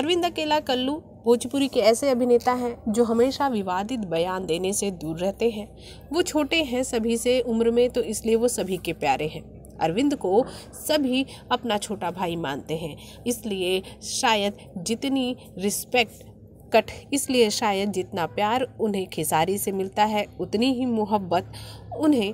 अरविंद अकेला कल्लू भोजपुरी के ऐसे अभिनेता हैं जो हमेशा विवादित बयान देने से दूर रहते हैं वो छोटे हैं सभी से उम्र में तो इसलिए वो सभी के प्यारे हैं अरविंद को सभी अपना छोटा भाई मानते हैं इसलिए शायद जितनी रिस्पेक्ट कट इसलिए शायद जितना प्यार उन्हें खिसारी से मिलता है उतनी ही मोहब्बत उन्हें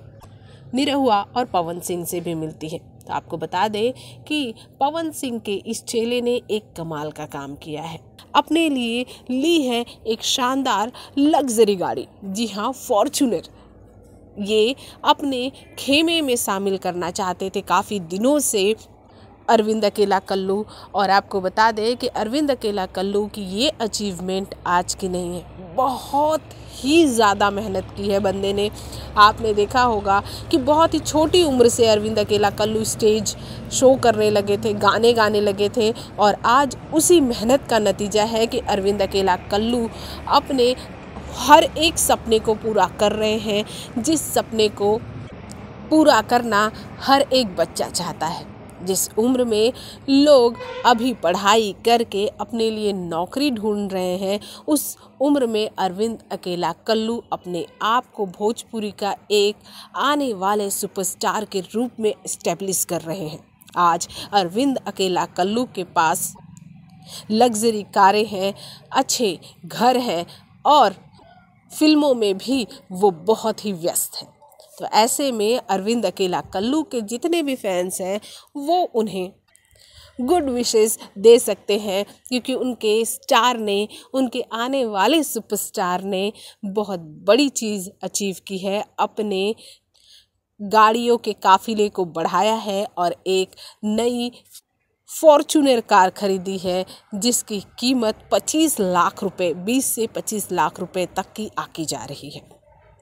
निरहुआ और पवन सिंह से भी मिलती है तो आपको बता दें कि पवन सिंह के इस चेले ने एक कमाल का काम किया है अपने लिए ली है एक शानदार लग्जरी गाड़ी जी हाँ फॉर्चुनर ये अपने खेमे में शामिल करना चाहते थे काफ़ी दिनों से अरविंद अकेला कल्लू और आपको बता दें कि अरविंद अकेला कल्लू की ये अचीवमेंट आज की नहीं है बहुत ही ज़्यादा मेहनत की है बंदे ने आपने देखा होगा कि बहुत ही छोटी उम्र से अरविंद अकेला कल्लू स्टेज शो करने लगे थे गाने गाने लगे थे और आज उसी मेहनत का नतीजा है कि अरविंद अकेला कल्लू अपने हर एक सपने को पूरा कर रहे हैं जिस सपने को पूरा करना हर एक बच्चा चाहता है जिस उम्र में लोग अभी पढ़ाई करके अपने लिए नौकरी ढूंढ रहे हैं उस उम्र में अरविंद अकेला कल्लू अपने आप को भोजपुरी का एक आने वाले सुपरस्टार के रूप में इस्टेब्लिश कर रहे हैं आज अरविंद अकेला कल्लू के पास लग्जरी कारें हैं अच्छे घर हैं और फिल्मों में भी वो बहुत ही व्यस्त हैं तो ऐसे में अरविंद अकेला कल्लू के जितने भी फैंस हैं वो उन्हें गुड विशेस दे सकते हैं क्योंकि उनके स्टार ने उनके आने वाले सुपरस्टार ने बहुत बड़ी चीज़ अचीव की है अपने गाड़ियों के काफिले को बढ़ाया है और एक नई फॉर्चूनर कार खरीदी है जिसकी कीमत 25 लाख रुपए 20 से 25 लाख रुपए तक की आकी जा रही है